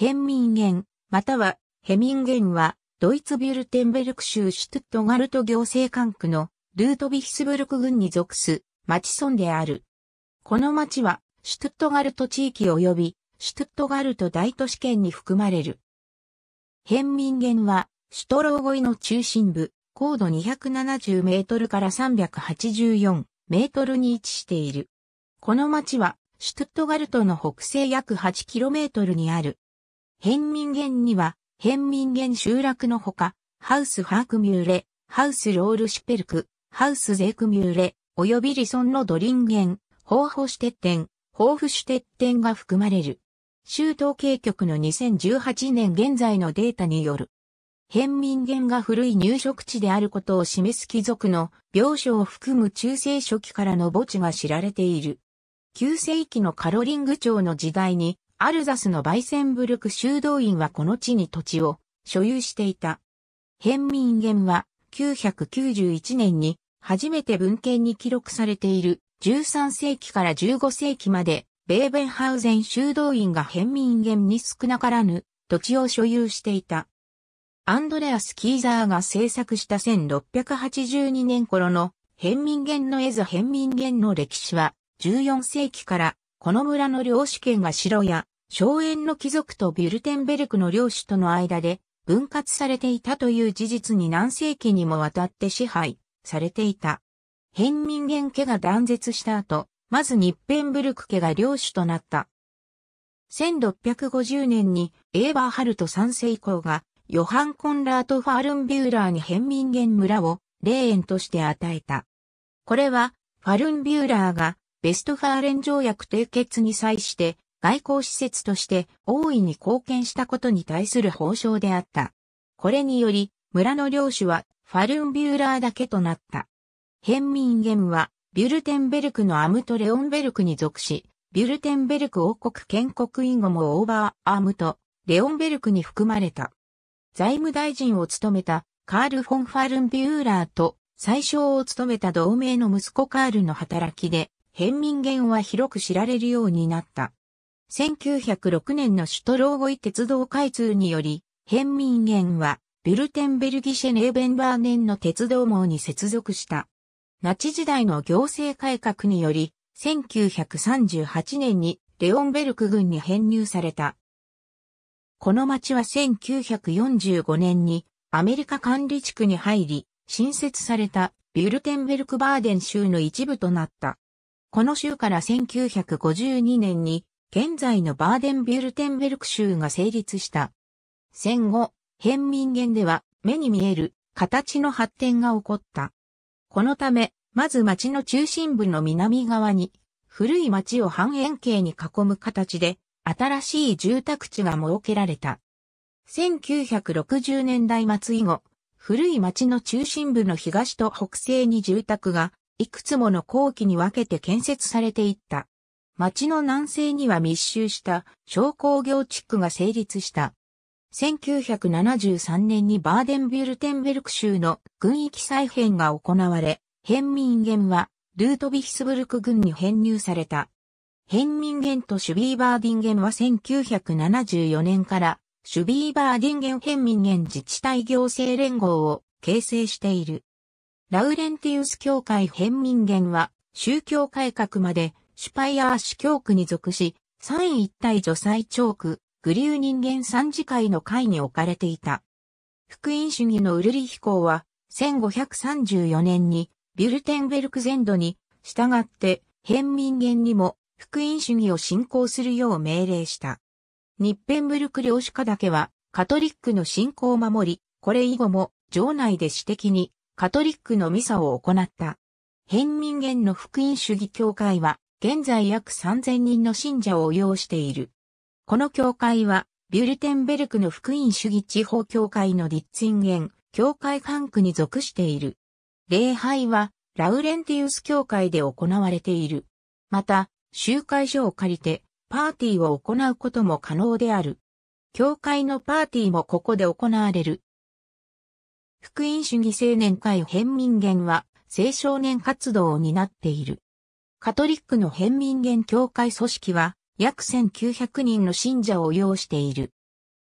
ヘンミンゲン、またはヘミンゲンは、ドイツビュルテンベルク州シュトゥットガルト行政管区のルートビヒスブルク郡に属す町村である。この町は、シュトゥットガルト地域及び、シュトゥットガルト大都市圏に含まれる。ヘンミンゲンは、シュトローゴイの中心部、高度270メートルから384メートルに位置している。この町は、シュトゥットガルトの北西約8キロメートルにある、変民元には、変民元集落のほか、ハウスハークミューレ、ハウスロールシュペルク、ハウスゼークミューレ、及びリソンのドリンゲン、ホーホシュテッテン、ホーフシュテッテンが含まれる。州統計局の2018年現在のデータによる。変民元が古い入植地であることを示す貴族の病床を含む中世初期からの墓地が知られている。旧世紀のカロリング朝の時代にアルザスのバイセンブルク修道院はこの地に土地を所有していた。ヘンミンゲンは991年に初めて文献に記録されている13世紀から15世紀までベーベンハウゼン修道院がヘンミンゲンに少なからぬ土地を所有していた。アンドレアス・キーザーが制作した1682年頃のヘンミンゲンの絵図ヘンミンゲンの歴史は14世紀からこの村の領主権が城や荘園の貴族とビュルテンベルクの領主との間で分割されていたという事実に何世紀にもわたって支配されていた。変民元家が断絶した後、まずニッペンブルク家が領主となった。1650年にエーバーハルト三世以降がヨハン・コンラート・ファルンビューラーに変民元村を霊園として与えた。これはファルンビューラーがベストファーレン条約締結に際して外交施設として大いに貢献したことに対する報奨であった。これにより、村の領主はファルンビューラーだけとなった。ヘンミンゲンは、ビュルテンベルクのアムトレオンベルクに属し、ビュルテンベルク王国建国以後もオーバーアームとレオンベルクに含まれた。財務大臣を務めたカール・フォン・ファルンビューラーと最小を務めた同盟の息子カールの働きで、ヘンミンゲンは広く知られるようになった。1906年のシュトローゴイ鉄道開通により、ヘンミンゲンは、ビルテンベルギシェネーベンバーネンの鉄道網に接続した。ナチ時代の行政改革により、1938年にレオンベルク軍に編入された。この町は1945年にアメリカ管理地区に入り、新設されたビュルテンベルクバーデン州の一部となった。この州から1952年に現在のバーデンビュルテンベルク州が成立した。戦後、ヘ民元では目に見える形の発展が起こった。このため、まず町の中心部の南側に、古い町を半円形に囲む形で、新しい住宅地が設けられた。1960年代末以後、古い町の中心部の東と北西に住宅が、いくつもの後期に分けて建設されていった。町の南西には密集した商工業地区が成立した。1973年にバーデンビュルテンベルク州の軍域再編が行われ、ヘンミンゲンはルートビヒスブルク軍に編入された。ヘンミンゲンとシュビーバーディンゲンは1974年からシュビーバーディンゲンヘンミンゲン自治体行政連合を形成している。ラウレンティウス教会ヘンミンゲンは宗教改革までシュパイアー市教区に属し、三位一体除西長区、グリュー人間三次会の会に置かれていた。福音主義のウルリヒ公は、1534年に、ビュルテンベルク全土に、従って、変民間にも、福音主義を信仰するよう命令した。ニッペンブルク領主家だけは、カトリックの信仰を守り、これ以後も、城内で私的に、カトリックのミサを行った。変民間の福音主義協会は、現在約3000人の信者を擁している。この教会は、ビュルテンベルクの福音主義地方教会のディッンゲン、教会管区に属している。礼拝は、ラウレンティウス教会で行われている。また、集会所を借りて、パーティーを行うことも可能である。教会のパーティーもここで行われる。福音主義青年会変民元は、青少年活動を担っている。カトリックの変民間教会組織は約1900人の信者を擁している。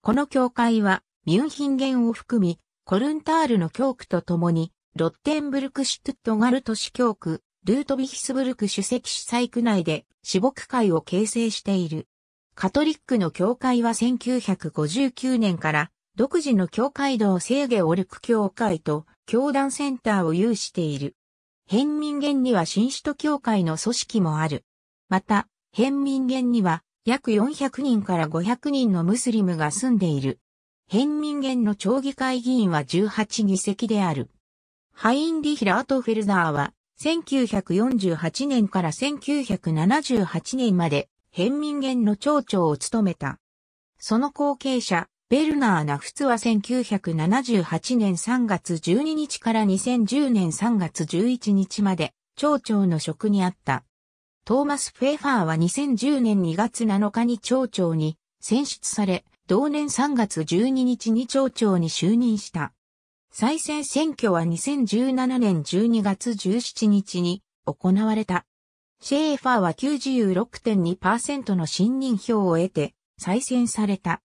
この教会はミュンヒンゲンを含み、コルンタールの教区と共に、ロッテンブルクシュトゥットガル都市教区、ルートビヒスブルク主席司祭区内で私牧会を形成している。カトリックの教会は1959年から独自の教会堂制御オルク教会と教団センターを有している。変民元には新首都教会の組織もある。また、変民元には約400人から500人のムスリムが住んでいる。変民元の町議会議員は18議席である。ハインリヒ・ラートフェルダーは、1948年から1978年まで、変民元の町長を務めた。その後継者、ベルナー・ナフツは1978年3月12日から2010年3月11日まで町長の職にあった。トーマス・フェーファーは2010年2月7日に町長に選出され、同年3月12日に町長に就任した。再選選挙は2017年12月17日に行われた。シェーファーは96.2%の信任票を得て再選された。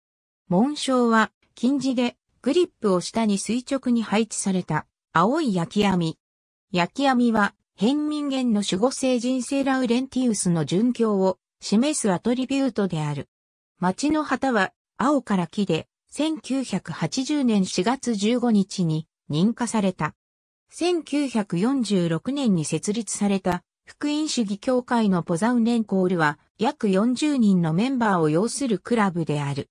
紋章は、金字で、グリップを下に垂直に配置された、青い焼き網。焼き網は、変民元の守護聖人生ラウレンティウスの殉教を示すアトリビュートである。町の旗は青から木で1980年4月15日に認可された。1946年に設立された福音主義協会のポザウンコールは約40人のメンバーを要するクラブである。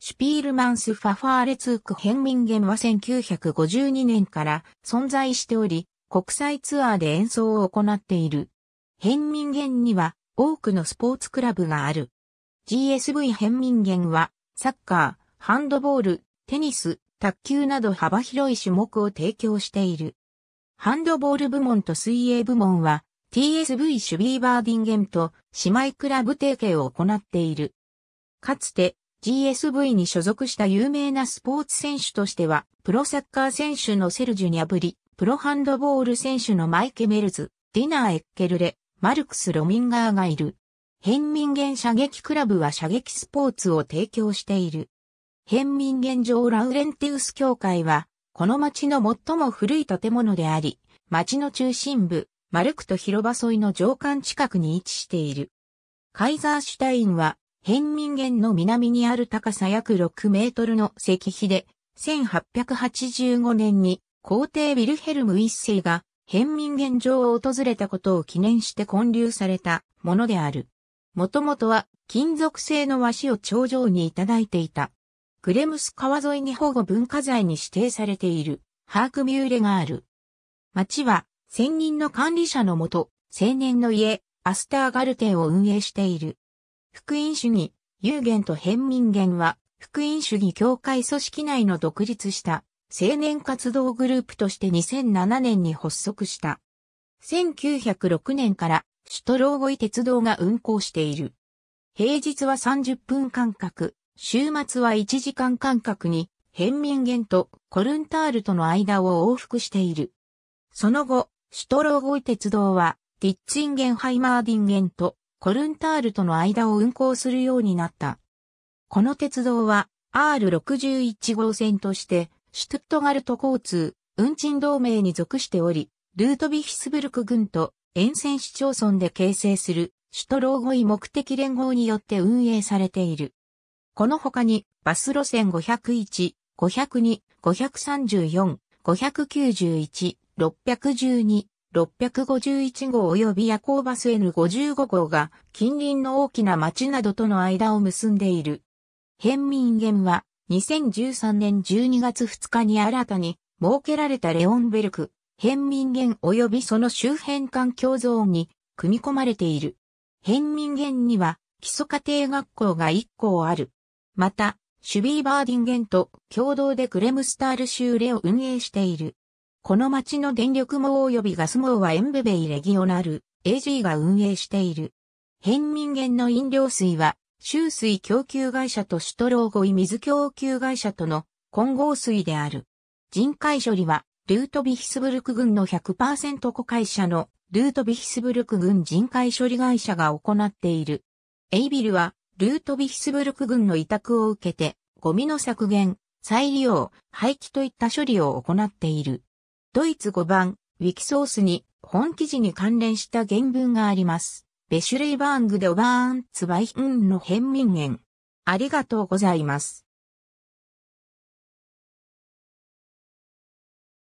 シュピールマンス・ファファーレツーク・ヘンミンゲンは1952年から存在しており、国際ツアーで演奏を行っている。ヘンミンゲンには多くのスポーツクラブがある。GSV ヘンミンゲンは、サッカー、ハンドボール、テニス、卓球など幅広い種目を提供している。ハンドボール部門と水泳部門は TSV シュビーバーディンゲンと姉妹クラブ提携を行っている。かつて GSV に所属した有名なスポーツ選手としては、プロサッカー選手のセルジュにブり、プロハンドボール選手のマイケ・メルズ、ディナー・エッケルレ、マルクス・ロミンガーがいる。ヘンミンゲン射撃クラブは射撃スポーツを提供している。ヘンミンゲン城ラウレンテウス教会は、この町の最も古い建物であり、町の中心部、マルクと広場沿いの上官近くに位置している。カイザーシュタインは変民元の南にある高さ約6メートルの石碑で、1885年に皇帝ィルヘルム一世が変民元城を訪れたことを記念して建立されたものである。もともとは金属製の和紙を頂上にいただいていた。グレムス川沿いに保護文化財に指定されているハークミューレがある。町は専任の管理者のもと、青年の家、アスターガルテンを運営している。福音主義、有限と変民元は、福音主義協会組織内の独立した青年活動グループとして2007年に発足した。1906年から首都老後鉄道が運行している。平日は30分間隔、週末は1時間間隔に、変民元とコルンタールとの間を往復している。その後、首都老後鉄道は、ディッチンゲンハイマーディンゲンとコルンタールとの間を運行するようになった。この鉄道は R61 号線としてシュトゥットガルト交通、運賃同盟に属しており、ルートビヒスブルク軍と沿線市町村で形成する首都老後位目的連合によって運営されている。この他にバス路線501、502、534、591、612、651号及び夜行バス N55 号が近隣の大きな町などとの間を結んでいる。変民元は2013年12月2日に新たに設けられたレオンベルク、変民元及びその周辺環境ゾーンに組み込まれている。変民元には基礎家庭学校が1校ある。また、シュビーバーディンゲンと共同でクレムスタール州レを運営している。この町の電力網及びガス網はエンベベイレギオナル AG が運営している。変民間の飲料水は、周水供給会社とシュトローゴイ水供給会社との混合水である。人海処理は、ルートビヒスブルク軍の100%子会社のルートビヒスブルク軍人海処理会社が行っている。エイビルは、ルートビヒスブルク軍の委託を受けて、ゴミの削減、再利用、廃棄といった処理を行っている。ドイツ5番、ウィキソースに、本記事に関連した原文があります。ベシュレイバーングでバーンツバイヒンの変民言。ありがとうございます。